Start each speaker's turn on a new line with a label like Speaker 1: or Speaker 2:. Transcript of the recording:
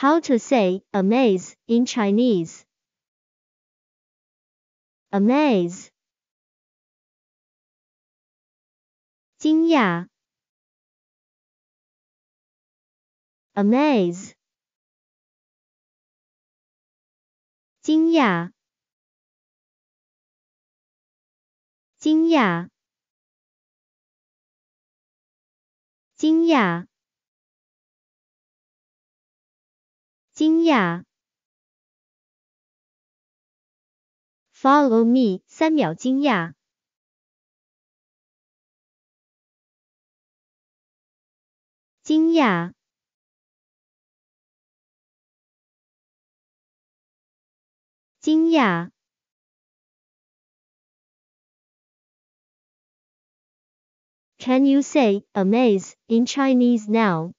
Speaker 1: How to say amaze in Chinese. Amaze. 惊讶。Amaze. 惊讶。惊讶。惊讶。惊讶。Follow me，三秒惊讶。惊讶。惊讶。Can you say amaze in Chinese now?